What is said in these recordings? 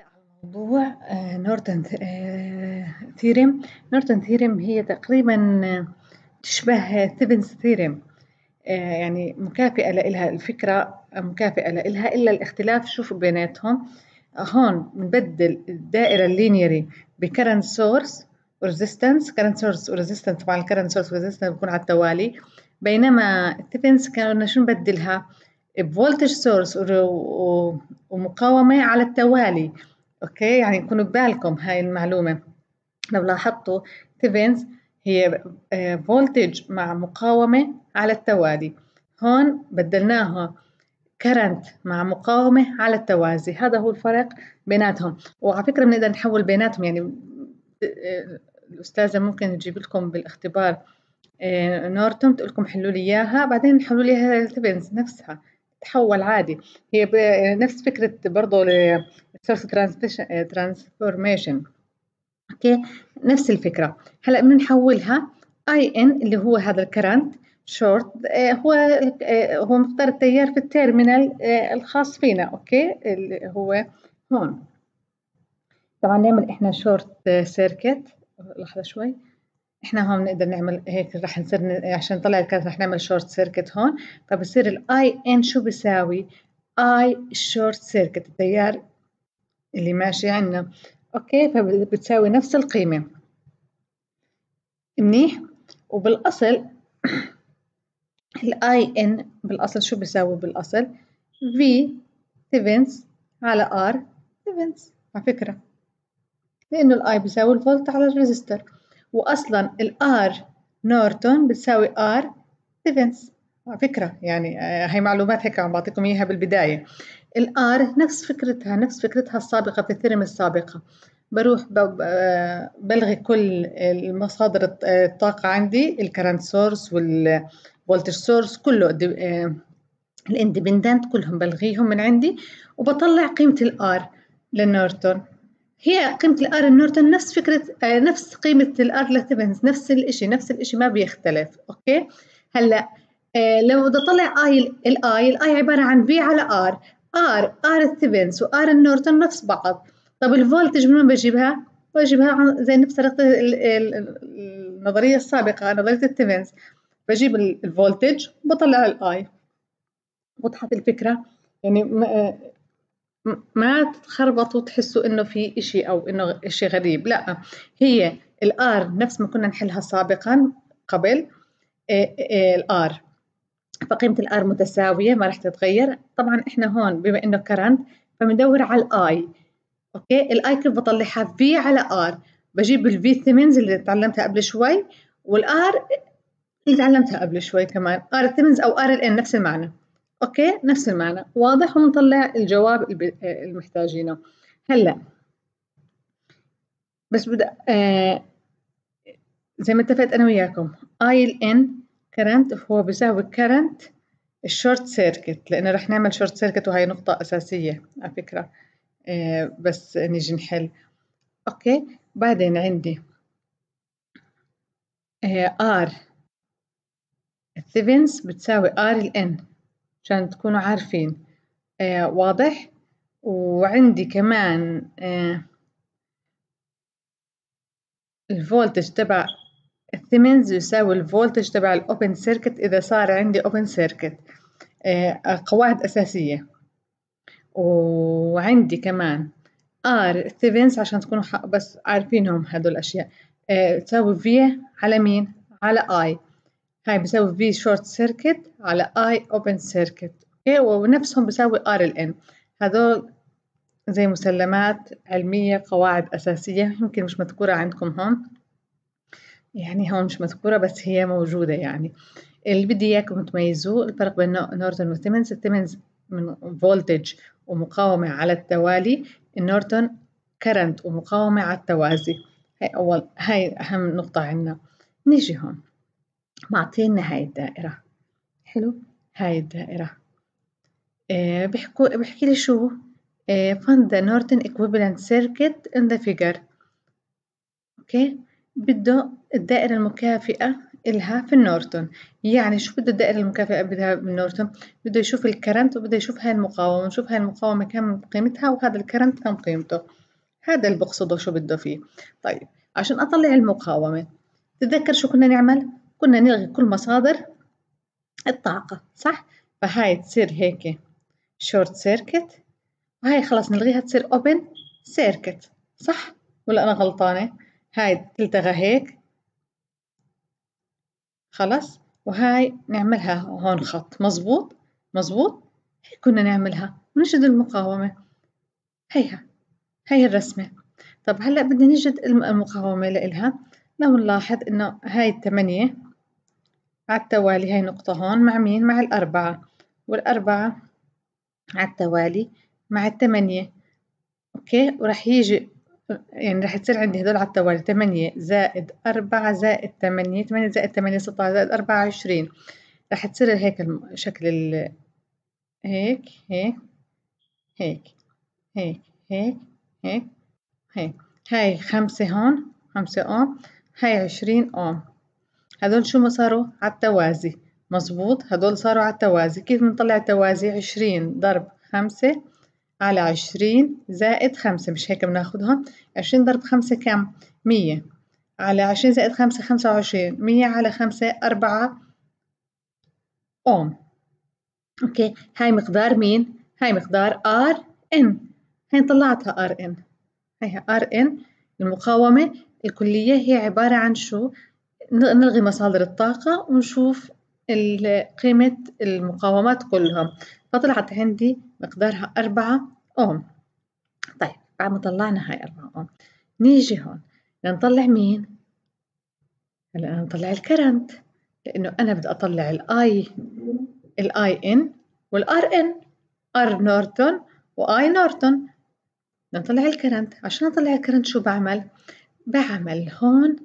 على موضوع نورتن ثيرم نورتن ثيرم هي تقريبا آه، تشبه ثيفنز ثيرم آه، يعني مكافئة لإلها الفكرة مكافئة لإلها إلا الاختلاف شوف بيناتهم هون بنبدل الدائرة اللينيري بكرنت سورس وريزيستنس كرنت سورس وريزيستنس طبعا الكرنت سورس وريزيستنس بكون على التوالي بينما ثيفنز كانوا شو نبدلها بفولتج سورس ومقاومه على التوالي اوكي يعني يكونوا ببالكم هاي المعلومه لو لاحظتوا تيفنز هي فولتج آه، مع مقاومه على التوالي هون بدلناها كرنت مع مقاومة على التوازي هذا هو الفرق بيناتهم وعلى فكرة بنقدر نحول بيناتهم يعني آه، الأستاذة ممكن تجيب لكم بالاختبار آه، نورتون تقول لكم حلوا لي إياها بعدين حلوا لي إياها نفسها تحول عادي هي نفس فكره برضو السورس ترانسفورميشن اوكي نفس الفكره هلا بنحولها اي ان اللي هو هذا الكرنت شورت آه، هو آه، هو مقدار التيار في التيرمينال آه، الخاص فينا اوكي اللي هو هون طبعا نعمل احنا شورت سيركت لحظه شوي احنا هون بنقدر نعمل هيك رح نصير عشان نطلع الكارت رح نعمل شورت سيركت هون فبصير الاي ان شو بيساوي اي شورت سيركت التيار اللي ماشي عنا اوكي فبتساوي نفس القيمة منيح وبالاصل الاي ان بالاصل شو بيساوي بالاصل في تيفنس على ار تيفنس على فكرة لانه الاي بيساوي الفولت على الريزستر واصلا الار نورتون بتساوي ار ستيفنز على فكره يعني هي آه، معلومات هيك عم بعطيكم اياها بالبدايه الار نفس فكرتها نفس فكرتها السابقه في الثيرم السابقه بروح آه، بلغي كل المصادر آه، الطاقه عندي الكرنت سورس والفولتج سورس كله الاندبندنت كلهم بلغيهم من عندي وبطلع قيمه الار لنورتون هي قيمة الار نورتن نفس فكرة آه، نفس قيمة الار لاتيفنز نفس الإشي نفس الإشي ما بيختلف أوكي هلا آه، لو بدي أطلع اي الاي الاي عبارة عن في على ار ار ار ثيفنز وار النورتن نفس بعض طب الفولتج من وين بجيبها؟ بجيبها زي نفس طريقة النظرية السابقة نظرية الثيفنز بجيب الفولتج وبطلع الاي وضحت الفكرة يعني ما تتخربطوا تحسوا انه في شيء او انه شيء غريب لا هي الار نفس ما كنا نحلها سابقا قبل إيه، إيه، الار فقيمة الار متساوية ما راح تتغير طبعا احنا هون بما انه كرنت فبندور على الاي اوكي الاي كيف بطلعها في على ار بجيب الفي ثمنز اللي تعلمتها قبل شوي والار اللي تعلمتها قبل شوي كمان ار ثمنز او ار ان نفس المعنى اوكي نفس المعنى واضح ونطلع الجواب المحتاجينه هلا بس بدأ آه، زي ما اتفقت انا وياكم اي ال ان current هو بيساوي current الشورت سيركت لانه رح نعمل شورت سيركت وهي نقطه اساسيه على فكره آه، بس نيجي نحل اوكي بعدين عندي ار آه الثيفنس بتساوي ار ال ان عشان تكونوا عارفين آه واضح وعندي كمان آه الفولتج تبع الثمنز يساوي الفولتج تبع الاوبن سيركت اذا صار عندي اوبن سيركت آه قواعد اساسيه وعندي كمان ار ثيفنز عشان تكونوا بس عارفينهم هدول الاشياء آه، تساوي في على مين على اي هاي بسوي في شورت سيركت على اي اوبن سيركت اوكي ونفسهم بسوي ار ال ان هذول زي مسلمات علمية قواعد أساسية يمكن مش مذكورة عندكم هون يعني هون مش مذكورة بس هي موجودة يعني اللي بدي إياكم تميزوه الفرق بين نورتون وثيمنز الثمنز من فولتج ومقاومة على التوالي النورتون كرنت ومقاومة على التوازي هاي أول هاي أهم نقطة عندنا نيجي هون معطينا هاي الدائرة حلو هاي الدائرة آه بحكي لي شو آه ذا نورتن إكويفالنت سيركت إن ذا فيجر اوكي بده الدائرة المكافئة إلها في النورتون يعني شو بده الدائرة المكافئة بدها بالنورتون بده يشوف الكرنت وبده يشوف هاي المقاومة ونشوف هاي المقاومة كم قيمتها وهذا الكرنت كم قيمته هذا اللي بقصده شو بده فيه طيب عشان أطلع المقاومة تتذكر شو كنا نعمل كنا نلغي كل مصادر الطاقة صح فهاي تصير هيك شورت سيركت وهاي خلاص نلغيها تصير اوبن سيركت صح ولا انا غلطانة هاي تلتغى هيك خلاص وهاي نعملها هون خط مزبوط مزبوط هيك كنا نعملها ونجد المقاومة هيها هي الرسمة طب هلأ بدنا نجد المقاومة لإلها لو نلاحظ إنه هاي الثمانية على التوالي هاي نقطة هون مع مين؟ مع الأربعة والأربعة على التوالي مع التمانية أوكي وراح يجي يعني راح تصير عندي هدول على التوالي تمانية زائد أربعة زائد تمانية تمانية زائد تمانية ستة زائد أربعة عشرين راح تصير هيك شكل ال هيك هيك هيك هيك هيك هيك هيك هاي خمسة هون خمسة أوم هاي عشرين أوم هدول شو ما صاروا عالتوازي مظبوط هدول صاروا عالتوازي كيف بنطلع التوازي عشرين ضرب خمسة على عشرين زائد خمسة مش هيك بناخدهم عشرين ضرب خمسة كم مية على عشرين زائد خمسة خمسة وعشرين مية على خمسة أربعة أوم أوكي هاي مقدار مين هاي مقدار ار ان هاي طلعتها ار ان هاي ار ان المقاومة الكلية هي عبارة عن شو نلغي مصادر الطاقة ونشوف قيمة المقاومات كلها فطلعت عندي مقدارها أربعة أوم طيب بعد ما طلعنا هاي أربعة أوم نيجي هون نطلع مين؟ هلا أنا نطلع الكرنت لأنه أنا بدي أطلع الآي الآي إن والآر إن آر نورتون وآي نورتون نطلع الكرنت عشان أطلع الكرنت شو بعمل؟ بعمل هون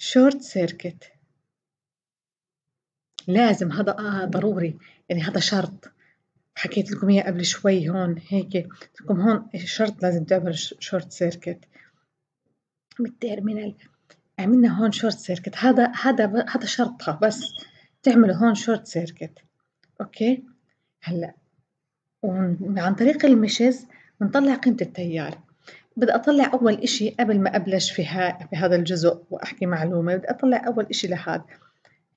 شورت سيركت لازم هذا آه ضروري يعني هذا شرط حكيت لكم اياه قبل شوي هون هيك قلت لكم هون شرط لازم تعمل شورت سيركت بالتيرمينال عملنا هون شورت سيركت هذا هذا هذا شرطها بس تعملوا هون شورت سيركت اوكي هلا وعن طريق المشز بنطلع قيمة التيار بدي أطلع أول إشي قبل ما أبلش في, في هذا الجزء وأحكي معلومة بدي أطلع أول إشي لهذا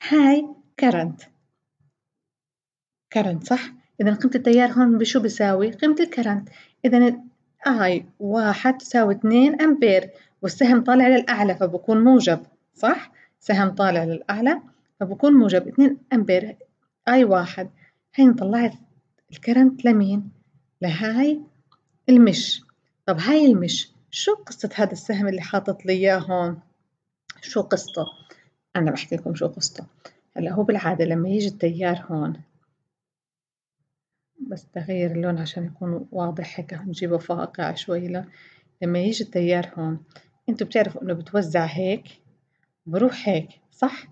هاي current current صح؟ إذا قيمة التيار هون بشو بساوي؟ قيمة الكرنت إذا I واحد تساوي 2 أمبير والسهم طالع للأعلى فبكون موجب صح؟ سهم طالع للأعلى فبكون موجب 2 أمبير I واحد هين طلعت الكرنت لمين؟ لهاي المش طب هاي المش شو قصة هذا السهم اللي حاطط لي إياه هون شو قصته أنا بحكي لكم شو قصته هلا هو بالعادة لما يجي التيار هون بس تغير اللون عشان يكون واضح هيك نجيبه فاقع شوي لا. لما يجي التيار هون انتوا بتعرفوا انه بتوزع هيك بروح هيك صح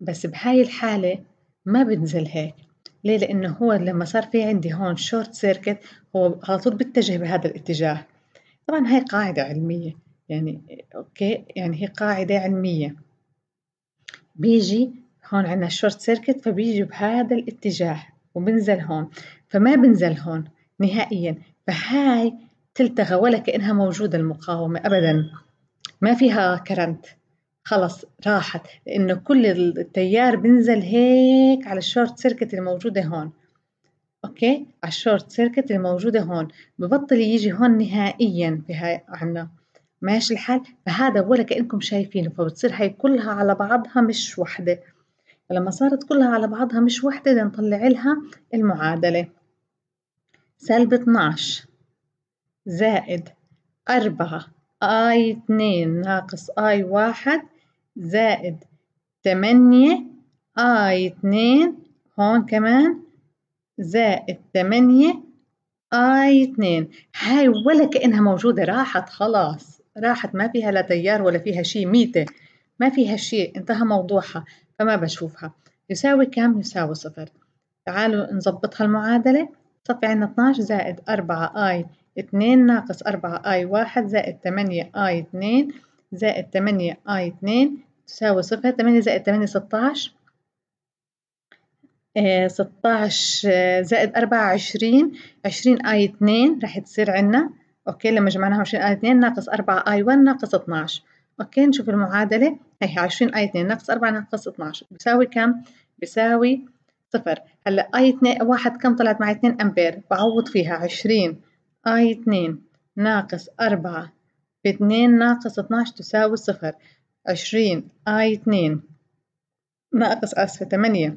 بس بهاي الحالة ما بنزل هيك ليه؟ لأنه هو لما صار في عندي هون شورت سيركت هو على طول بيتجه بهذا الاتجاه طبعا هاي قاعدة علمية يعني أوكي يعني هي قاعدة علمية بيجي هون عندنا الشورت سيركت فبيجي بهذا الاتجاه وبنزل هون فما بنزل هون نهائيا فهاي تلتغى ولا كأنها موجودة المقاومة أبدا ما فيها كرنت خلص راحت لأنه كل التيار بنزل هيك على الشورت سيركت الموجودة هون أوكي على الشورت سيركت الموجودة هون ببطل يجي هون نهائيا بهاي عنا ماشي الحال فهذا ولا كأنكم شايفينه فبتصير هاي كلها على بعضها مش وحدة فلما صارت كلها على بعضها مش وحدة بدنا نطلع لها المعادلة سالب 12 زائد أربعة اي اتنين ناقص اي واحد زائد تمانية اي اتنين هون كمان زائد تمانية اي اتنين هاي ولا كأنها موجودة راحت خلاص راحت ما فيها لا تيار ولا فيها شي ميتة ما فيها شيء انتهى موضوعها فما بشوفها يساوي كم يساوي صفر تعالوا نظبطها المعادلة صفي عنا 12 زائد 4 اي 2 ناقص 4 اي 1 زائد 8 اي 2 زائد 8 اي 2 تساوي صفر تمانية زائد تمانية ستاعش آه، ستاعش آه، زائد أربعة عشرين عشرين آي اتنين راح تصير عنا أوكي لما جمعناها عشرين آي اتنين ناقص أربعة آي ون ناقص اتناش أوكي نشوف المعادلة هي عشرين آي اتنين ناقص أربعة ناقص اتناش بيساوي كم؟ بيساوي صفر هلا آي اتنين واحد كم طلعت معي اتنين أمبير بعوض فيها عشرين آي اتنين ناقص أربعة باتنين ناقص اتناش تساوي صفر عشرين آي اتنين ناقص آسفة تمانية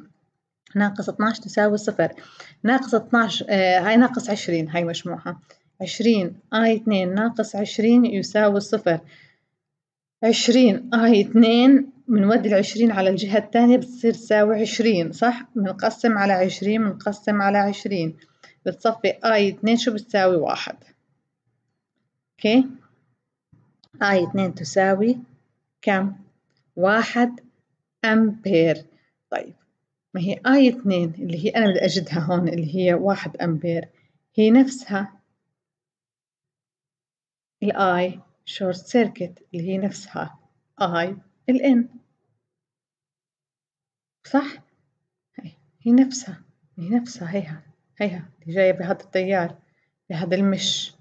ناقص اتناش تساوي صفر ناقص اتناش آه هاي ناقص عشرين هاي مجموعها عشرين آي اتنين ناقص عشرين يساوي صفر عشرين آي اتنين بنودي العشرين على الجهة الثانية بتصير تساوي عشرين صح؟ بنقسم على عشرين بنقسم على عشرين بتصفي آي اتنين شو بتساوي واحد أوكي آي اتنين تساوي كم؟ واحد أمبير طيب ما هي آية اثنين اللي هي أنا بدي أجدها هون اللي هي واحد أمبير هي نفسها الآي شورت سيركت اللي هي نفسها آي الإن صح؟ هي نفسها هي نفسها هيها هيها اللي جاية بهذا التيار بهذا المش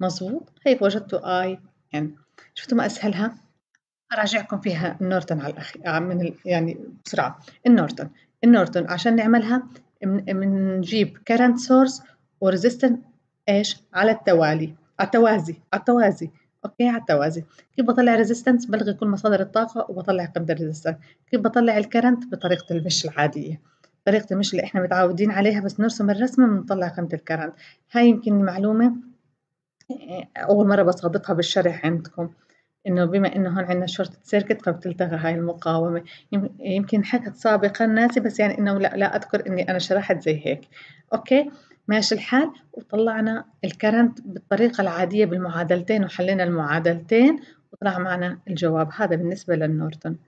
مظبوط هيك وجدتوا آي إن شفتوا ما أسهلها؟ أراجعكم فيها النورتن على الأخير آه، من يعني بسرعة النورتن النورتن عشان نعملها بنجيب كرنت سورس وريزيستنت ايش على التوالي على التوازي على التوازي اوكي على التوازي كيف بطلع ريزيستنس بلغي كل مصادر الطاقه وبطلع قيمه الريزيستنس كيف بطلع الكرنت بطريقه المش العاديه طريقه المش اللي احنا متعودين عليها بس نرسم الرسمه بنطلع قيمه الكرنت هاي يمكن معلومه آه، اول مره بصادفها بالشرح عندكم إنه بما إنه هون عندنا شورت سيركت فبتلتغى هاي المقاومة يمكن حكت سابقا ناسي بس يعني إنه لا لا أذكر إني أنا شرحت زي هيك أوكي ماشي الحال وطلعنا الكرنت بالطريقة العادية بالمعادلتين وحلينا المعادلتين وطلع معنا الجواب هذا بالنسبة للنورتون